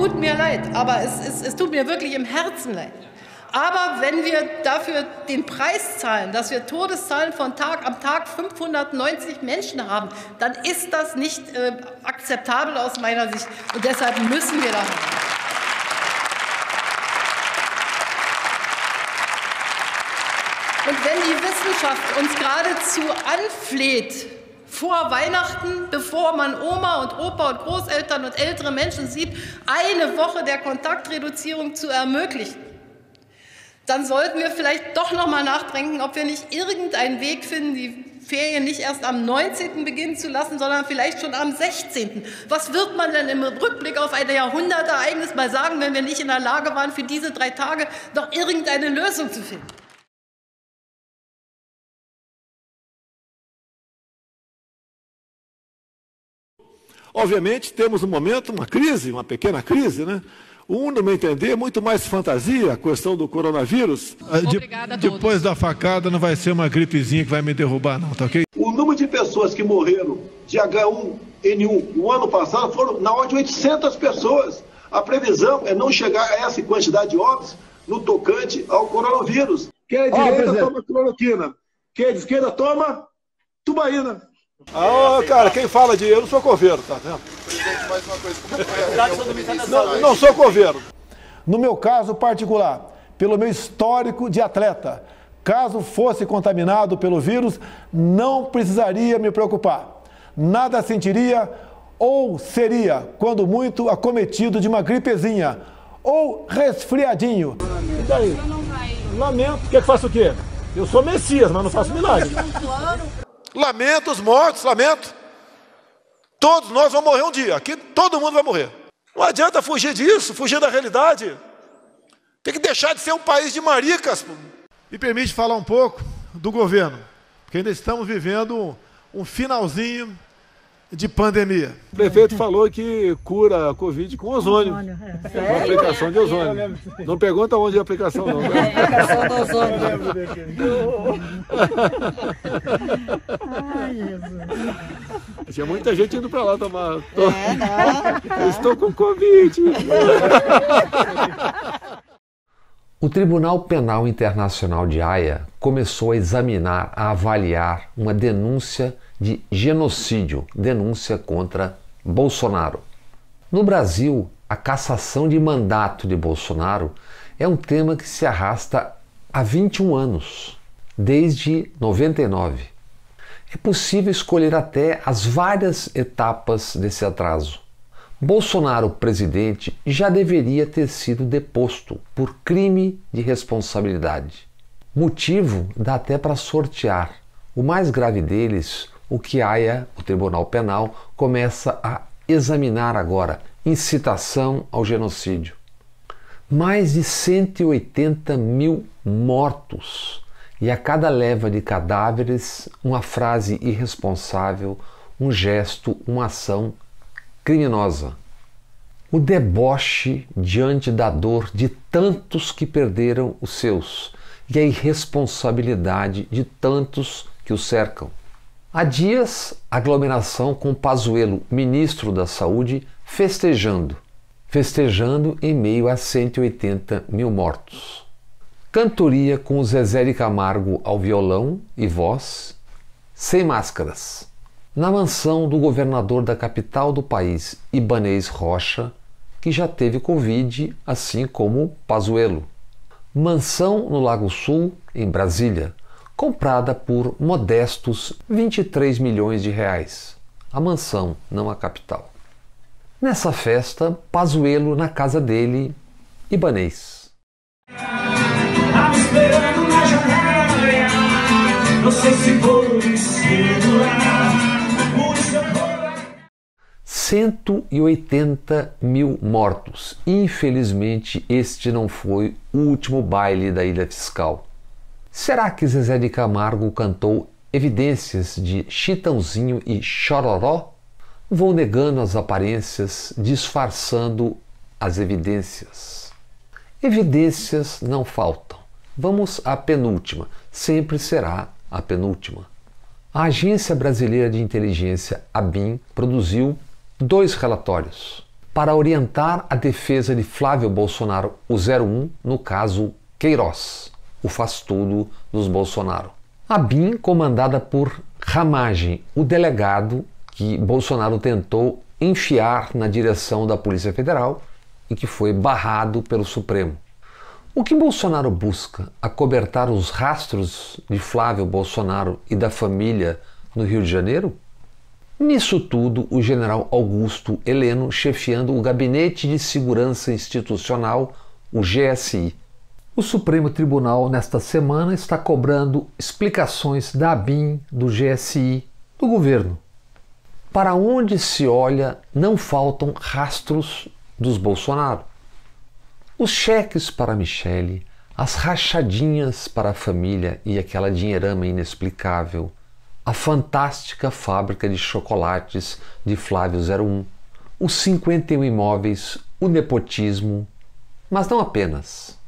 tut mir leid, aber es, es, es tut mir wirklich im Herzen leid. Aber wenn wir dafür den Preis zahlen, dass wir Todeszahlen von Tag am Tag 590 Menschen haben, dann ist das nicht äh, akzeptabel aus meiner Sicht. Und deshalb müssen wir da. Und wenn die Wissenschaft uns geradezu anfleht, vor Weihnachten, bevor man Oma und Opa und Großeltern und ältere Menschen sieht, eine Woche der Kontaktreduzierung zu ermöglichen dann sollten wir vielleicht doch noch mal nachdenken, ob wir nicht irgendeinen Weg finden, die Ferien nicht erst am 19. beginnen zu lassen, sondern vielleicht schon am 16. Was wird man denn im Rückblick auf ein Jahrhundertereignis mal sagen, wenn wir nicht in der Lage waren, für diese drei Tage noch irgendeine Lösung zu finden? Obviamente, temos um momento uma crise, uma pequena crise, né? Um, no meu entender, muito mais fantasia a questão do coronavírus. Ah, Obrigada a todos. Depois da facada, não vai ser uma gripezinha que vai me derrubar, não, tá ok? O número de pessoas que morreram de H1N1 no ano passado foram na ordem de 800 pessoas. A previsão é não chegar a essa quantidade de óbitos no tocante ao coronavírus. Quem é de esquerda toma cloroquina, quem é de esquerda toma tubaína. Ah, é, cara, quem fala de eu não sou coveiro, tá vendo? não, não sou coveiro. No meu caso particular, pelo meu histórico de atleta, caso fosse contaminado pelo vírus, não precisaria me preocupar. Nada sentiria ou seria, quando muito, acometido de uma gripezinha ou resfriadinho. E daí? Lamento. Quer que faça o quê? Eu sou Messias, mas não faço milagre. Lamento os mortos, lamento. Todos nós vamos morrer um dia. Aqui todo mundo vai morrer. Não adianta fugir disso, fugir da realidade. Tem que deixar de ser um país de maricas. Me permite falar um pouco do governo, porque ainda estamos vivendo um finalzinho de pandemia? O prefeito falou que cura a Covid com ozônio. ozônio é. Com aplicação de é. ozônio. Não pergunta onde é a aplicação, não. Né? É, aplicação do ozônio. Ai, Jesus. Tinha muita gente indo para lá tomar. É, Estou com Covid. O Tribunal Penal Internacional de Haia começou a examinar, a avaliar uma denúncia de genocídio, denúncia contra Bolsonaro. No Brasil, a cassação de mandato de Bolsonaro é um tema que se arrasta há 21 anos, desde 99. É possível escolher até as várias etapas desse atraso. Bolsonaro, presidente, já deveria ter sido deposto por crime de responsabilidade. Motivo dá até para sortear. O mais grave deles o que AIA, o Tribunal Penal, começa a examinar agora: incitação ao genocídio. Mais de 180 mil mortos e a cada leva de cadáveres, uma frase irresponsável, um gesto, uma ação criminosa. O deboche diante da dor de tantos que perderam os seus e a irresponsabilidade de tantos que o cercam. Há dias, aglomeração com Pazuello, ministro da Saúde, festejando. Festejando em meio a 180 mil mortos. Cantoria com Zezé de Camargo ao violão e voz, sem máscaras. Na mansão do governador da capital do país, Ibanês Rocha, que já teve Covid, assim como Pazuello. Mansão no Lago Sul, em Brasília, comprada por modestos 23 milhões de reais. A mansão, não a capital. Nessa festa, Pazuello na casa dele, Ibanês. Tava 180 mil mortos. Infelizmente, este não foi o último baile da Ilha Fiscal. Será que Zezé de Camargo cantou Evidências de Chitãozinho e Chororó? Vou negando as aparências, disfarçando as evidências. Evidências não faltam. Vamos à penúltima, sempre será a penúltima. A Agência Brasileira de Inteligência, ABIN, produziu dois relatórios para orientar a defesa de Flávio Bolsonaro, o 01, no caso Queiroz o faz tudo dos Bolsonaro. A BIM, comandada por Ramagem, o delegado que Bolsonaro tentou enfiar na direção da Polícia Federal e que foi barrado pelo Supremo. O que Bolsonaro busca? Acobertar os rastros de Flávio Bolsonaro e da família no Rio de Janeiro? Nisso tudo, o general Augusto Heleno chefiando o Gabinete de Segurança Institucional, o GSI, o Supremo Tribunal, nesta semana, está cobrando explicações da Bim, do GSI, do governo. Para onde se olha, não faltam rastros dos Bolsonaro. Os cheques para Michele, as rachadinhas para a família e aquela dinheirama inexplicável, a fantástica fábrica de chocolates de Flávio 01, os 51 imóveis, o nepotismo, mas não apenas.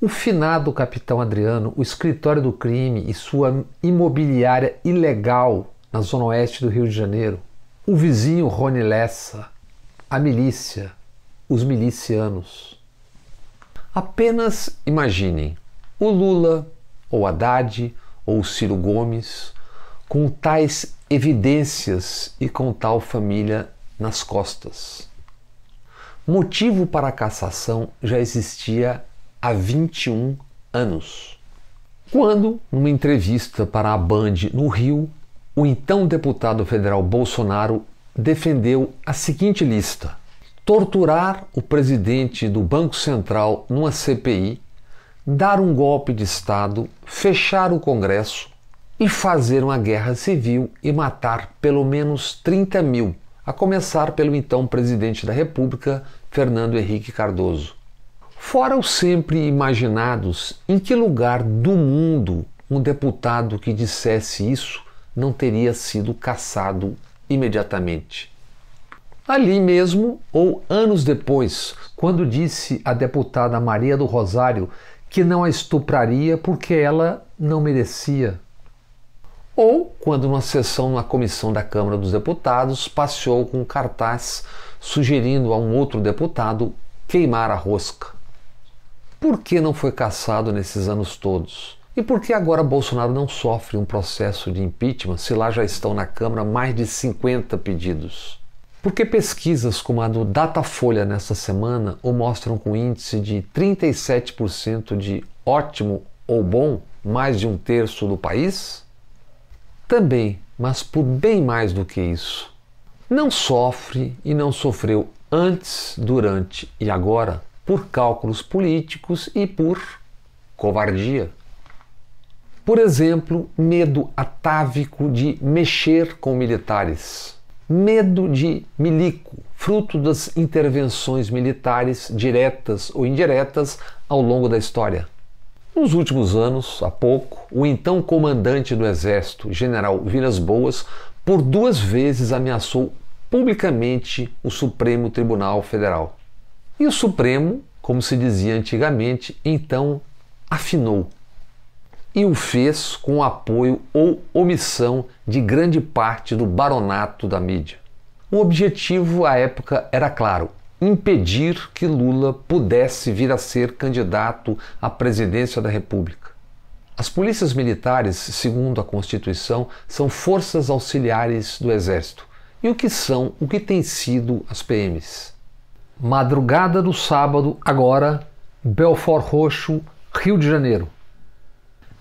O finado capitão Adriano, o escritório do crime e sua imobiliária ilegal na zona oeste do Rio de Janeiro, o vizinho Rony Lessa, a milícia, os milicianos. Apenas imaginem o Lula, ou Haddad, ou Ciro Gomes, com tais evidências e com tal família nas costas. Motivo para a cassação já existia há 21 anos. Quando, numa entrevista para a Band no Rio, o então deputado federal Bolsonaro defendeu a seguinte lista: torturar o presidente do Banco Central numa CPI, dar um golpe de Estado, fechar o Congresso e fazer uma guerra civil e matar pelo menos 30 mil, a começar pelo então presidente da República, Fernando Henrique Cardoso. Fora os sempre imaginados, em que lugar do mundo um deputado que dissesse isso não teria sido caçado imediatamente? Ali mesmo, ou anos depois, quando disse à deputada Maria do Rosário que não a estupraria porque ela não merecia. Ou quando, numa sessão na comissão da Câmara dos Deputados, passeou com um cartaz sugerindo a um outro deputado queimar a rosca. Por que não foi caçado nesses anos todos? E por que agora Bolsonaro não sofre um processo de impeachment se lá já estão na Câmara mais de 50 pedidos? Porque pesquisas como a do Datafolha nesta semana o mostram com índice de 37% de ótimo ou bom, mais de um terço do país? Também, mas por bem mais do que isso. Não sofre e não sofreu antes, durante e agora por cálculos políticos e por covardia. Por exemplo, medo atávico de mexer com militares. Medo de milico, fruto das intervenções militares diretas ou indiretas ao longo da história. Nos últimos anos, há pouco, o então comandante do Exército, general Vilas Boas, por duas vezes ameaçou publicamente o Supremo Tribunal Federal. E o Supremo, como se dizia antigamente, então afinou e o fez com o apoio ou omissão de grande parte do baronato da mídia. O objetivo à época era claro: impedir que Lula pudesse vir a ser candidato à presidência da República. As polícias militares, segundo a Constituição, são forças auxiliares do Exército. E o que são, o que têm sido as PMs? Madrugada do sábado, agora, Belfort Roxo, Rio de Janeiro.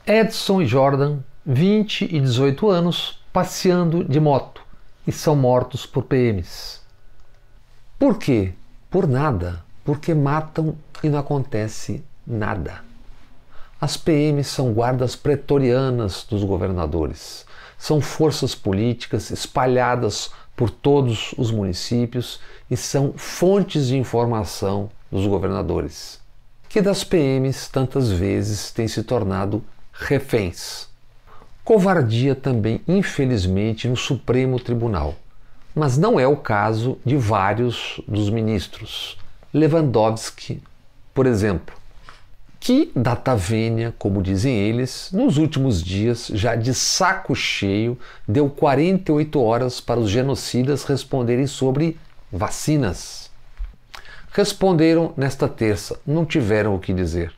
Edson e Jordan, 20 e 18 anos, passeando de moto e são mortos por PMs. Por quê? Por nada. Porque matam e não acontece nada. As PMs são guardas pretorianas dos governadores. São forças políticas espalhadas por todos os municípios e são fontes de informação dos governadores, que das PMs tantas vezes têm se tornado reféns. Covardia também, infelizmente, no Supremo Tribunal, mas não é o caso de vários dos ministros. Lewandowski, por exemplo, que data vênia, como dizem eles, nos últimos dias, já de saco cheio, deu 48 horas para os genocidas responderem sobre vacinas. Responderam nesta terça, não tiveram o que dizer.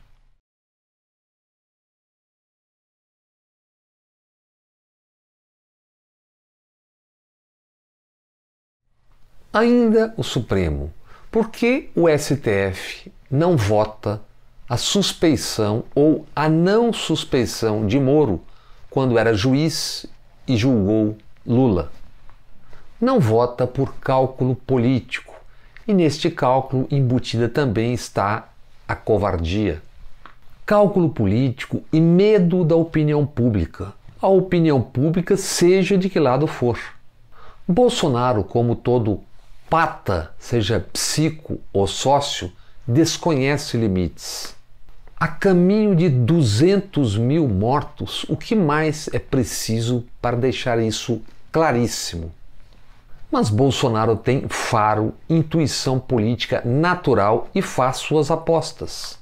Ainda o Supremo. Por que o STF não vota a suspeição ou a não suspeição de Moro quando era juiz e julgou Lula. Não vota por cálculo político, e neste cálculo embutida também está a covardia. Cálculo político e medo da opinião pública, a opinião pública seja de que lado for. Bolsonaro, como todo pata, seja psico ou sócio, desconhece limites a caminho de 200 mil mortos, o que mais é preciso para deixar isso claríssimo? Mas Bolsonaro tem faro, intuição política natural e faz suas apostas.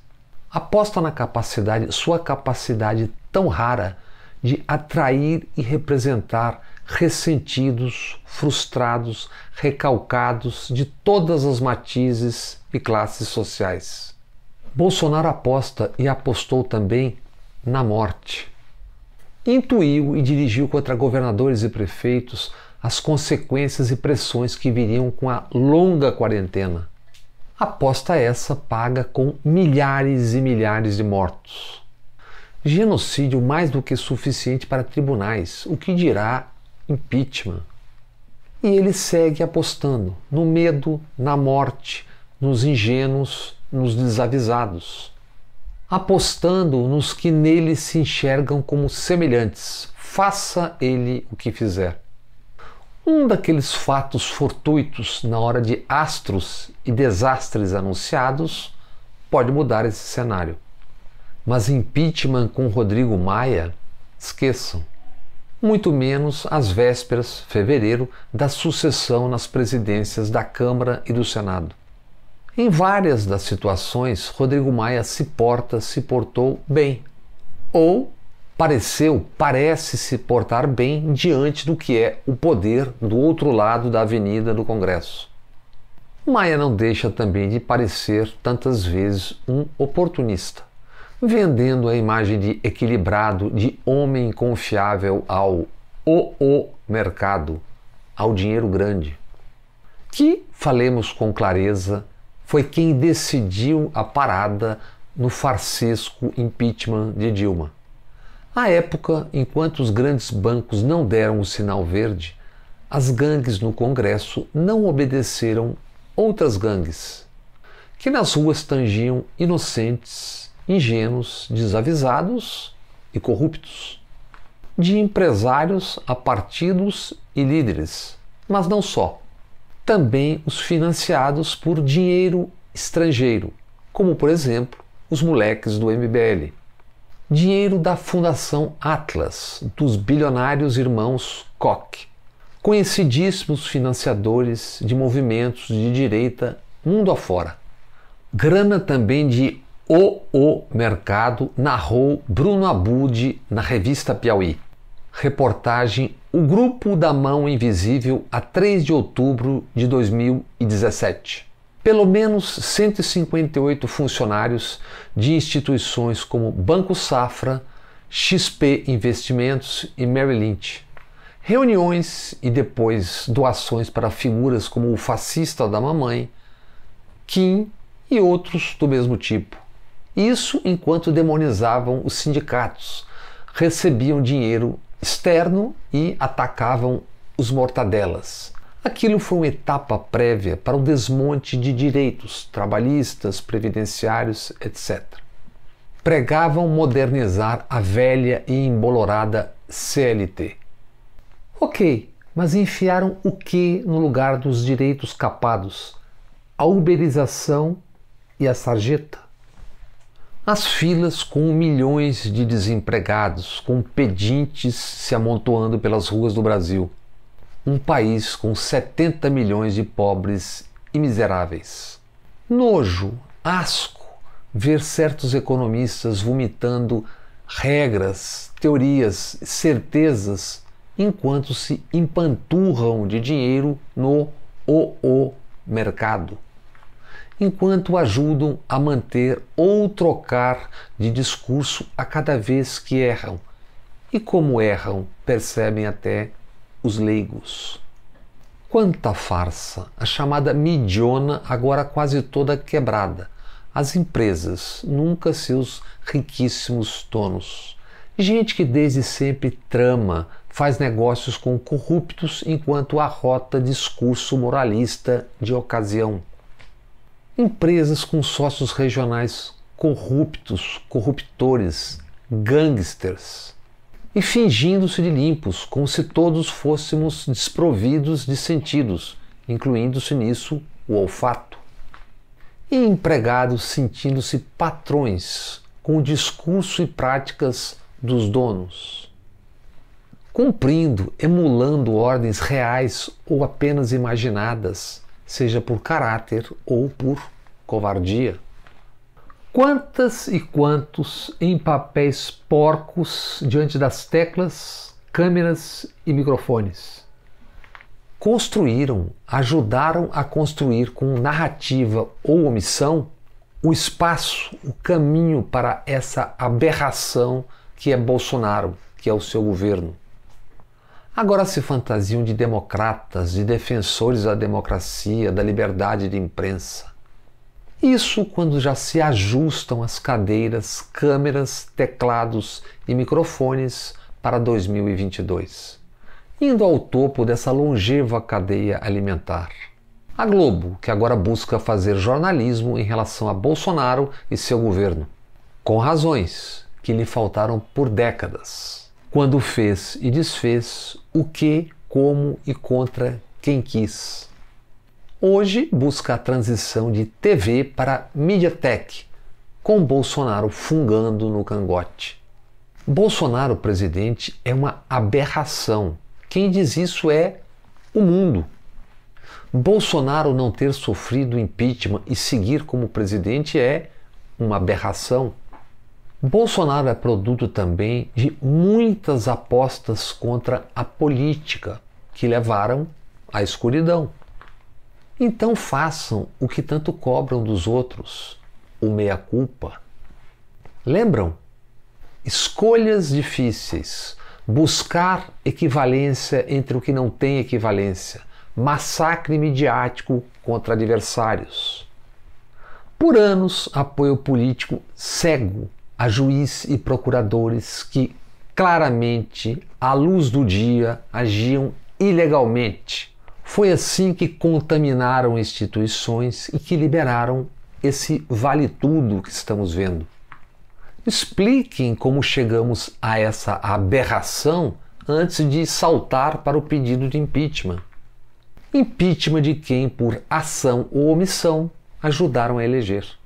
Aposta na capacidade, sua capacidade tão rara de atrair e representar ressentidos, frustrados, recalcados de todas as matizes e classes sociais. Bolsonaro aposta e apostou também na morte. Intuiu e dirigiu contra governadores e prefeitos as consequências e pressões que viriam com a longa quarentena. Aposta essa paga com milhares e milhares de mortos. Genocídio mais do que suficiente para tribunais, o que dirá impeachment. E ele segue apostando no medo, na morte, nos ingênuos nos desavisados, apostando nos que nele se enxergam como semelhantes, faça ele o que fizer. Um daqueles fatos fortuitos na hora de astros e desastres anunciados pode mudar esse cenário. Mas impeachment com Rodrigo Maia, esqueçam. Muito menos às vésperas, fevereiro, da sucessão nas presidências da Câmara e do Senado. Em várias das situações, Rodrigo Maia se porta, se portou bem. Ou pareceu, parece se portar bem diante do que é o poder do outro lado da avenida do Congresso. Maia não deixa também de parecer tantas vezes um oportunista, vendendo a imagem de equilibrado, de homem confiável ao o, o mercado, ao dinheiro grande. Que falemos com clareza foi quem decidiu a parada no farsesco impeachment de Dilma. À época, enquanto os grandes bancos não deram o sinal verde, as gangues no Congresso não obedeceram outras gangues, que nas ruas tangiam inocentes, ingênuos, desavisados e corruptos, de empresários a partidos e líderes, mas não só também os financiados por dinheiro estrangeiro, como por exemplo os moleques do MBL. Dinheiro da Fundação Atlas, dos bilionários irmãos Koch, conhecidíssimos financiadores de movimentos de direita mundo afora. Grana também de O Mercado, narrou Bruno Abud na revista Piauí reportagem O Grupo da Mão Invisível a 3 de outubro de 2017. Pelo menos 158 funcionários de instituições como Banco Safra, XP Investimentos e Merrill Lynch. Reuniões e depois doações para figuras como o fascista da mamãe, Kim e outros do mesmo tipo. Isso enquanto demonizavam os sindicatos, recebiam dinheiro externo e atacavam os mortadelas. Aquilo foi uma etapa prévia para o desmonte de direitos trabalhistas, previdenciários, etc. Pregavam modernizar a velha e embolorada CLT. Ok, mas enfiaram o que no lugar dos direitos capados? A uberização e a sarjeta? As filas com milhões de desempregados, com pedintes se amontoando pelas ruas do Brasil. Um país com 70 milhões de pobres e miseráveis. Nojo, asco, ver certos economistas vomitando regras, teorias, certezas, enquanto se empanturram de dinheiro no o, -o mercado enquanto ajudam a manter ou trocar de discurso a cada vez que erram. E como erram, percebem até os leigos. Quanta farsa! A chamada midiona agora quase toda quebrada. As empresas, nunca seus riquíssimos donos. Gente que desde sempre trama, faz negócios com corruptos enquanto arrota discurso moralista de ocasião empresas com sócios regionais corruptos, corruptores, gangsters e fingindo-se de limpos, como se todos fôssemos desprovidos de sentidos, incluindo-se nisso o olfato. E empregados sentindo-se patrões com o discurso e práticas dos donos. Cumprindo, emulando ordens reais ou apenas imaginadas, seja por caráter ou por covardia. Quantas e quantos em papéis porcos diante das teclas, câmeras e microfones? Construíram, ajudaram a construir com narrativa ou omissão o espaço, o caminho para essa aberração que é Bolsonaro, que é o seu governo. Agora se fantasiam de democratas, de defensores da democracia, da liberdade de imprensa. Isso quando já se ajustam as cadeiras, câmeras, teclados e microfones para 2022, indo ao topo dessa longeva cadeia alimentar. A Globo, que agora busca fazer jornalismo em relação a Bolsonaro e seu governo, com razões que lhe faltaram por décadas quando fez e desfez o que, como e contra quem quis. Hoje busca a transição de TV para MediaTek, com Bolsonaro fungando no cangote. Bolsonaro presidente é uma aberração. Quem diz isso é o mundo. Bolsonaro não ter sofrido impeachment e seguir como presidente é uma aberração. Bolsonaro é produto também de muitas apostas contra a política que levaram à escuridão. Então façam o que tanto cobram dos outros, o meia-culpa. Lembram? Escolhas difíceis, buscar equivalência entre o que não tem equivalência, massacre midiático contra adversários. Por anos, apoio político cego a juízes e procuradores que claramente, à luz do dia, agiam ilegalmente. Foi assim que contaminaram instituições e que liberaram esse vale tudo que estamos vendo. Expliquem como chegamos a essa aberração antes de saltar para o pedido de impeachment. Impeachment de quem, por ação ou omissão, ajudaram a eleger.